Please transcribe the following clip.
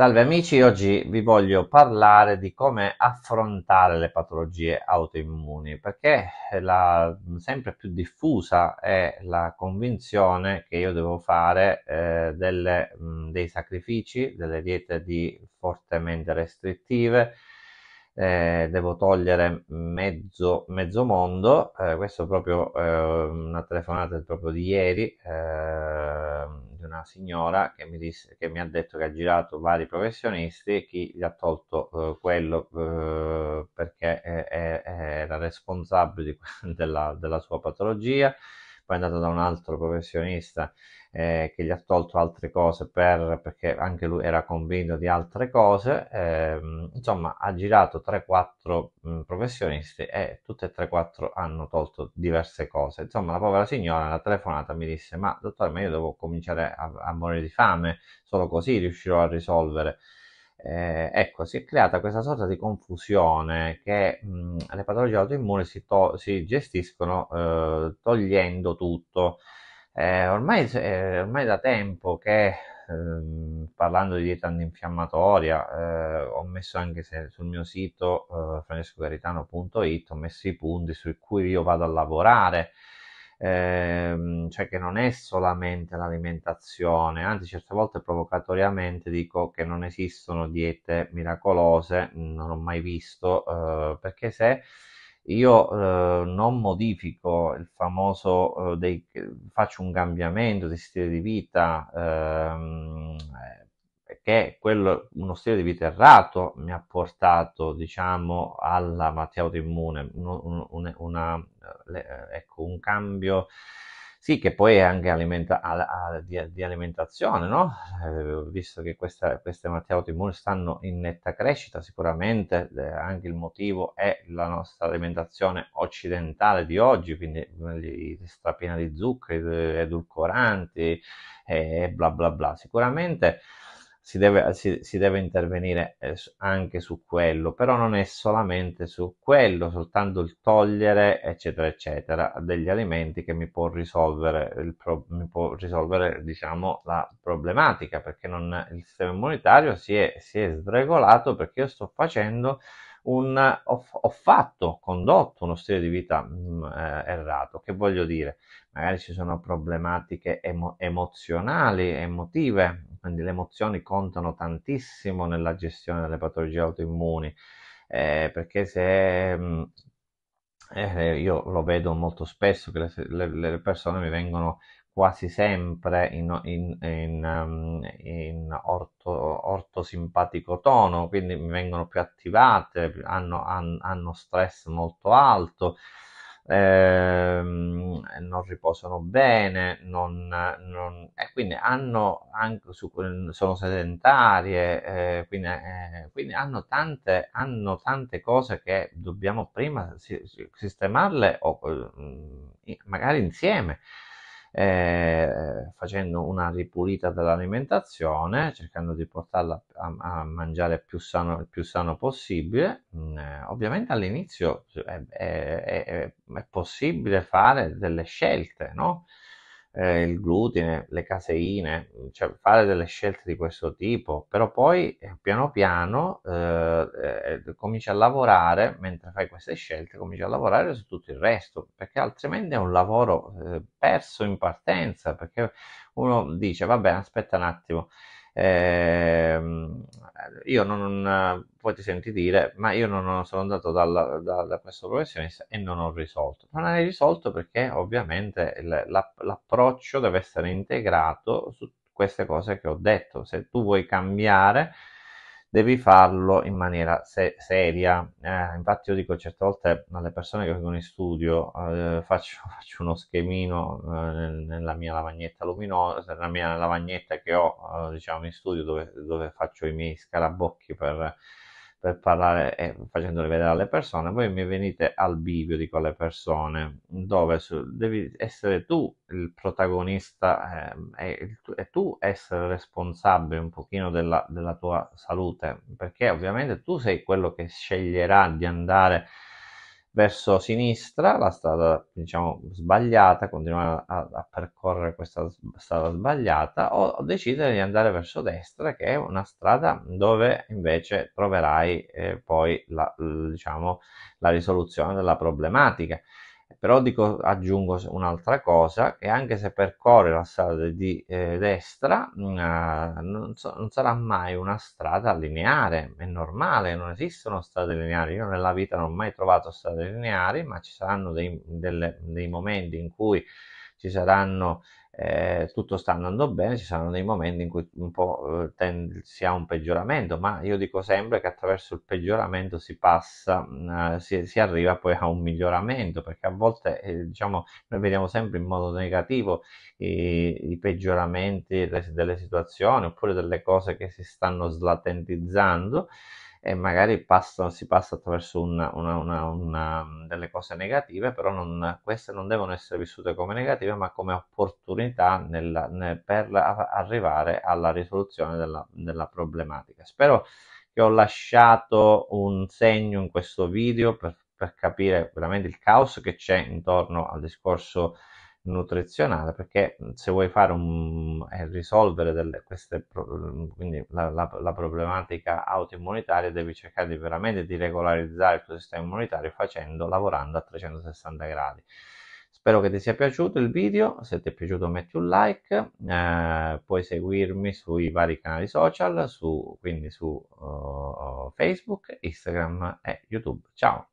Salve amici, oggi vi voglio parlare di come affrontare le patologie autoimmuni perché la sempre più diffusa è la convinzione che io devo fare eh, delle, mh, dei sacrifici, delle diete di fortemente restrittive, eh, devo togliere mezzo, mezzo mondo, eh, questo è proprio eh, una telefonata proprio di ieri ehm, di una signora che mi, disse, che mi, ha detto che ha girato vari professionisti e chi gli ha tolto eh, quello eh, perché eh, era responsabile della, della sua patologia poi è andato da un altro professionista eh, che gli ha tolto altre cose per, perché anche lui era convinto di altre cose, eh, insomma ha girato 3-4 mm, professionisti e tutte e 3-4 hanno tolto diverse cose. Insomma la povera signora nella telefonata mi disse ma dottore ma io devo cominciare a, a morire di fame, solo così riuscirò a risolvere eh, ecco, si è creata questa sorta di confusione che mh, mm, le patologie autoimmuni si, to- si gestiscono eh, togliendo tutto. Eh, ormai, eh, ormai, da tempo che ehm, parlando di dieta antinfiammatoria eh, ho messo anche sul mio sito eh, francescogaritano.it ho messo i punti su cui io vado a lavorare ehm, cioè che non è solamente l'alimentazione, anzi certe volte provocatoriamente dico che non esistono diete miracolose, non ho mai visto, eh, perché se io eh, non modifico il famoso, eh, dei, faccio un cambiamento di stile di vita, ehm, perché quello, uno stile di vita errato mi ha portato, diciamo, alla malattia autoimmune, un, un, una, eh, eh, ecco, un cambio, sì, che poi è anche alimenta, a, a, di, di, alimentazione, no? Eh, visto che questa, queste malattie autoimmune stanno in netta crescita, sicuramente eh, anche il motivo è la nostra alimentazione occidentale di oggi, quindi eh, strapiena di zuccheri, edulcoranti e eh, bla bla bla. Sicuramente si deve, si, si deve intervenire eh, anche su quello, però non è solamente su quello, soltanto il togliere, eccetera, eccetera, degli alimenti che mi può risolvere, il pro, mi può risolvere diciamo, la problematica, perché non, il sistema immunitario si è, si è sdregolato perché io sto facendo un, ho, ho, fatto, condotto uno stile di vita mh, mm, eh, errato. Che voglio dire? Magari ci sono problematiche emo- emozionali, emotive, quindi le emozioni contano tantissimo nella gestione delle patologie autoimmuni. Eh, perché se mh, mm, eh, io lo vedo molto spesso che le, le, le persone mi vengono quasi sempre in, in, in, um, in orto, ortosimpatico tono, quindi vengono più attivate, hanno, hanno stress molto alto, ehm, non riposano bene, non, non, e quindi hanno anche su, sono sedentarie, eh, quindi, eh, quindi hanno, tante, hanno, tante, cose che dobbiamo prima sistemarle o eh, magari insieme eh, facendo una ripulita dell'alimentazione, cercando di portarla a, a mangiare più sano, il più sano possibile. Mm, eh, ovviamente all'inizio eh, è, è, è, è, possibile fare delle scelte, no? eh, il glutine, le caseine, mm, cioè fare delle scelte di questo tipo, però poi eh, piano piano eh, eh, cominci a lavorare, mentre fai queste scelte, cominci a lavorare su tutto il resto, perché altrimenti è un lavoro eh, perso in partenza, perché uno dice, vabbè, aspetta un attimo, Ehm, io non, poi ti senti dire, ma io non sono andato dalla, da, da, questo professionista e non ho risolto. Non hai risolto perché ovviamente l'approccio deve essere integrato su queste cose che ho detto. Se tu vuoi cambiare, devi farlo in maniera se- seria. Eh, infatti io dico certe volte alle persone che vengono in studio, eh, faccio, faccio, uno schemino eh, nella mia lavagnetta luminosa, nella mia lavagnetta che ho eh, diciamo in studio dove, dove faccio i miei scarabocchi per per parlare e facendole vedere alle persone, voi mi venite al bivio di quelle persone, dove su, devi essere tu il protagonista eh, e, e, tu essere responsabile un pochino della, della tua salute, perché ovviamente tu sei quello che sceglierà di andare verso sinistra, la strada diciamo sbagliata, continuare a, a percorrere questa strada sbagliata o decidere di andare verso destra che è una strada dove invece troverai eh, poi la, diciamo, la risoluzione della problematica però dico, aggiungo un'altra cosa che anche se percorre la strada di eh, destra una, mm, ah, non, so, non, sarà mai una strada lineare è normale, non esistono strade lineari io nella vita non ho mai trovato strade lineari ma ci saranno dei, delle, dei momenti in cui ci saranno, eh, tutto sta andando bene, ci saranno dei momenti in cui un po' eh, si ha un peggioramento, ma io dico sempre che attraverso il peggioramento si passa, mm, eh, si, si, arriva poi a un miglioramento, perché a volte eh, diciamo, noi vediamo sempre in modo negativo i, i peggioramenti delle, delle situazioni oppure delle cose che si stanno slatentizzando e magari passano, si passa attraverso una, una, una, delle cose negative, però non, queste non devono essere vissute come negative, ma come opportunità nella, nel, per arrivare alla risoluzione della, della problematica. Spero che ho lasciato un segno in questo video per, per capire veramente il caos che c'è intorno al discorso nutrizionale perché se vuoi fare un, eh, risolvere delle, queste, quindi la, la, la, problematica autoimmunitaria devi cercare di, veramente di regolarizzare il tuo sistema immunitario facendo, lavorando a 360 gradi spero che ti sia piaciuto il video se ti è piaciuto metti un like eh, puoi seguirmi sui vari canali social su, quindi su uh, Facebook, Instagram e YouTube ciao